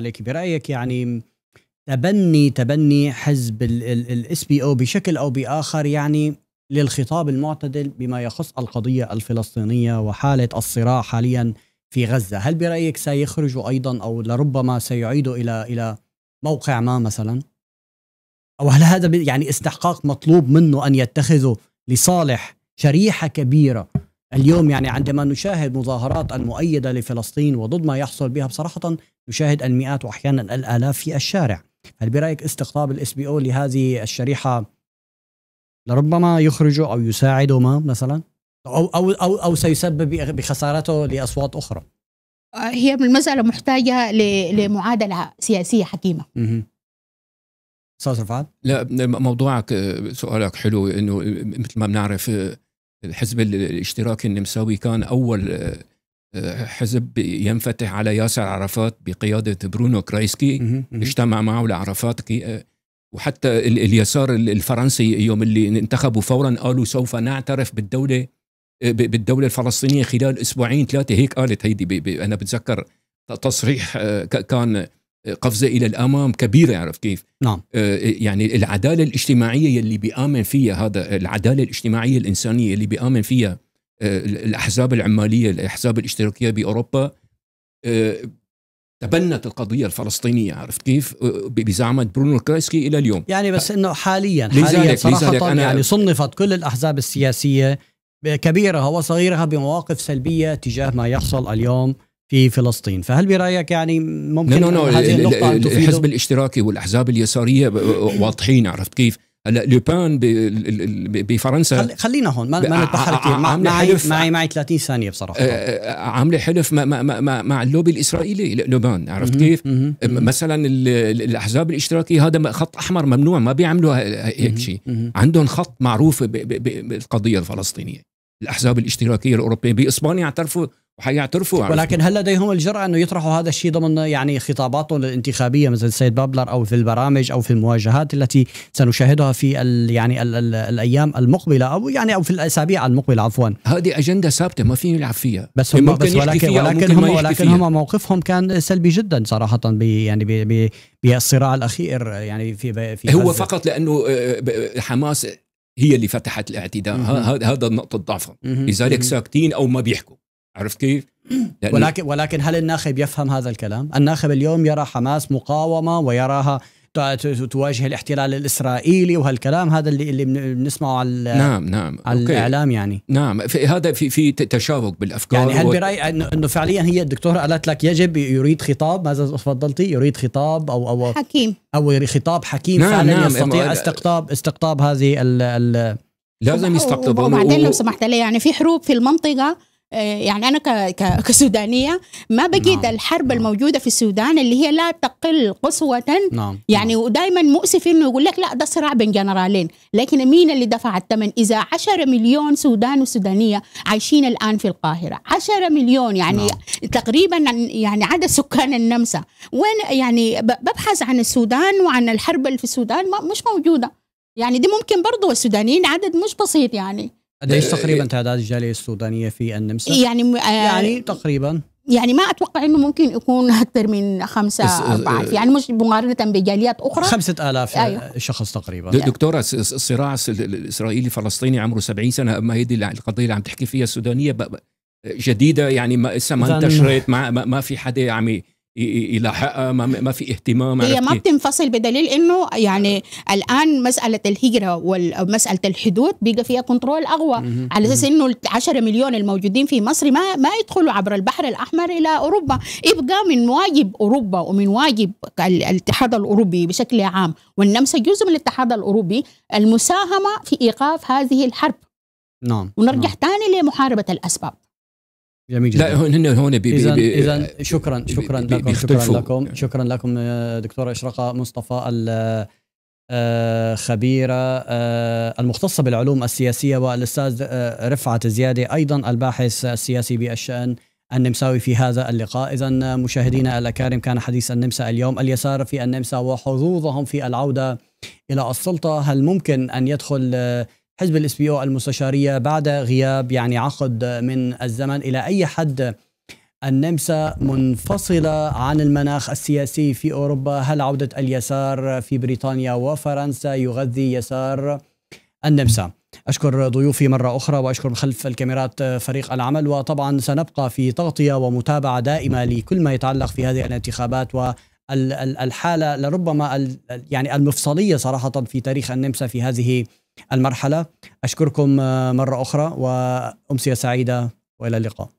عليك برايك يعني تبني تبني حزب الاس بي او بشكل او باخر يعني للخطاب المعتدل بما يخص القضيه الفلسطينيه وحاله الصراع حاليا في غزه، هل برايك سيخرج ايضا او لربما سيعيدوا الى الى موقع ما مثلا؟ او هل هذا يعني استحقاق مطلوب منه ان يتخذه لصالح شريحه كبيره اليوم يعني عندما نشاهد مظاهرات المؤيدة لفلسطين وضد ما يحصل بها بصراحة نشاهد المئات وأحيانا الآلاف في الشارع هل برأيك استقطاب الاس بي او لهذه الشريحة لربما يخرجه أو يساعده ما مثلا أو, أو, أو, أو سيسبب بخسارته لأصوات أخرى هي المسألة محتاجة لمعادلة سياسية حكيمة استاذ رفعت لا موضوعك سؤالك حلو انه مثل ما بنعرف الحزب الاشتراكي النمساوي كان أول آه، آه، حزب ينفتح على ياسر عرفات بقيادة برونو كرايسكي اجتمع معه لعرفات آه، وحتى اليسار الفرنسي يوم اللي انتخبوا فورا قالوا سوف نعترف بالدولة بالدولة الفلسطينية خلال أسبوعين ثلاثة هيك قالت هيدي أنا بتذكر تصريح كان قفزه الى الامام كبيره عرف كيف؟ نعم آه، يعني العداله الاجتماعيه اللي بيامن فيها هذا العداله الاجتماعيه الانسانيه اللي بيامن فيها آه، الاحزاب العماليه الاحزاب الاشتراكيه باوروبا آه، تبنت القضية الفلسطينية عرفت كيف بزعمة برونو كرايسكي إلى اليوم يعني بس أنه حاليا حاليا لذلك صراحة لذلك أنا يعني صنفت كل الأحزاب السياسية كبيرها وصغيرها بمواقف سلبية تجاه ما يحصل اليوم في فلسطين فهل برايك يعني ممكن no, no, no. هذه النقطه تفيده؟ الحزب الاشتراكي والاحزاب اليساريه واضحين عرفت كيف هلا لوبان بفرنسا خلينا هون ما, ما معي معي معي 30 ثانيه بصراحه آه، آه، عامله حلف مع مع مع اللوبي الاسرائيلي لوبان عرفت كيف؟ مثلا الاحزاب الاشتراكيه هذا خط احمر ممنوع ما بيعملوا هيك شيء عندهم خط معروف بالقضيه الفلسطينيه الاحزاب الاشتراكيه الاوروبيه باسبانيا اعترفوا وحيعترفوا ولكن هل لديهم الجرأة أنه يطرحوا هذا الشيء ضمن يعني خطاباتهم الانتخابية مثل السيد بابلر أو في البرامج أو في المواجهات التي سنشاهدها في الـ يعني الـ الـ الأيام المقبلة أو يعني أو في الأسابيع المقبلة عفوا هذه أجندة ثابتة ما فيني يلعب فيها بس هم إيه، بس ولكن ولكن هم, ولكن هم موقفهم كان سلبي جدا صراحة بي يعني بي بي بالصراع الأخير يعني في, في هو فقط لأنه آه، حماس هي اللي فتحت الاعتداء هذا نقطة ضعفهم لذلك ساكتين أو ما بيحكوا عرفت كيف؟ ولكن ولكن هل الناخب يفهم هذا الكلام؟ الناخب اليوم يرى حماس مقاومه ويراها تواجه الاحتلال الاسرائيلي وهالكلام هذا اللي اللي بنسمعه على نعم نعم على أوكي. الاعلام يعني نعم في هذا في في تشابك بالافكار يعني هل برايي انه فعليا هي الدكتوره قالت لك يجب يريد خطاب ماذا تفضلتي يريد خطاب او او حكيم او خطاب حكيم نعم فعلا نعم يستطيع استقطاب استقطاب هذه ال ال لازم يستقطبوا وبعدين لو سمحت لي يعني في حروب في المنطقه آه، يعني انا كسودانيه ما بجد نعم. الحرب نعم. الموجوده في السودان اللي هي لا تقل قسوه نعم. يعني نعم. ودائما مؤسف انه يقول لك لا ده صراع بين جنرالين لكن مين اللي دفع الثمن اذا 10 مليون سودان وسودانيه عايشين الان في القاهره 10 مليون يعني نعم. تقريبا يعني عدد سكان النمسا وين يعني ببحث عن السودان وعن الحرب اللي في السودان مش موجوده يعني دي ممكن برضه السودانيين عدد مش بسيط يعني قديش آه، تقريبا آه، تعداد الجاليه السودانيه في النمسا؟ يعني آه، يعني تقريبا يعني ما اتوقع انه ممكن يكون اكثر من خمسة أربعة يعني مش مقارنه بجاليات اخرى خمسة آلاف أيوه. شخص تقريبا دكتوره الصراع الاسرائيلي الفلسطيني عمره 70 سنه اما هي دي القضيه اللي عم تحكي فيها السودانيه جديده يعني ما لسه ما انتشرت ما, ما في حدا عم يلاحقها ما في اهتمام هي ما بتنفصل بدليل انه يعني الان مساله الهجره ومساله الحدود بيجي فيها كنترول اقوى على اساس انه ال 10 مليون الموجودين في مصر ما ما يدخلوا عبر البحر الاحمر الى اوروبا يبقى من واجب اوروبا ومن واجب الاتحاد الاوروبي بشكل عام والنمسا جزء من الاتحاد الاوروبي المساهمه في ايقاف هذه الحرب نعم ونرجع نعم. تاني لمحاربه الاسباب جميل جدا لا هن هون بي اذا اذا شكرا شكرا بي لكم شكرا لكم شكرا لكم آه، دكتوره اشرقه مصطفى آه، خبيرة آه، المختصة بالعلوم السياسية والأستاذ رفعت زيادة أيضا الباحث السياسي بالشأن النمساوي في هذا اللقاء إذا مشاهدينا الأكارم كان حديث النمسا اليوم اليسار في النمسا وحظوظهم في العودة إلى السلطة هل ممكن أن يدخل حزب الاس بي او المستشاريه بعد غياب يعني عقد من الزمن الى اي حد النمسا منفصله عن المناخ السياسي في اوروبا هل عوده اليسار في بريطانيا وفرنسا يغذي يسار النمسا أشكر ضيوفي مرة أخرى وأشكر خلف الكاميرات فريق العمل وطبعا سنبقى في تغطية ومتابعة دائمة لكل ما يتعلق في هذه الانتخابات والحالة لربما يعني المفصلية صراحة في تاريخ النمسا في هذه المرحله اشكركم مره اخرى وامسيه سعيده والى اللقاء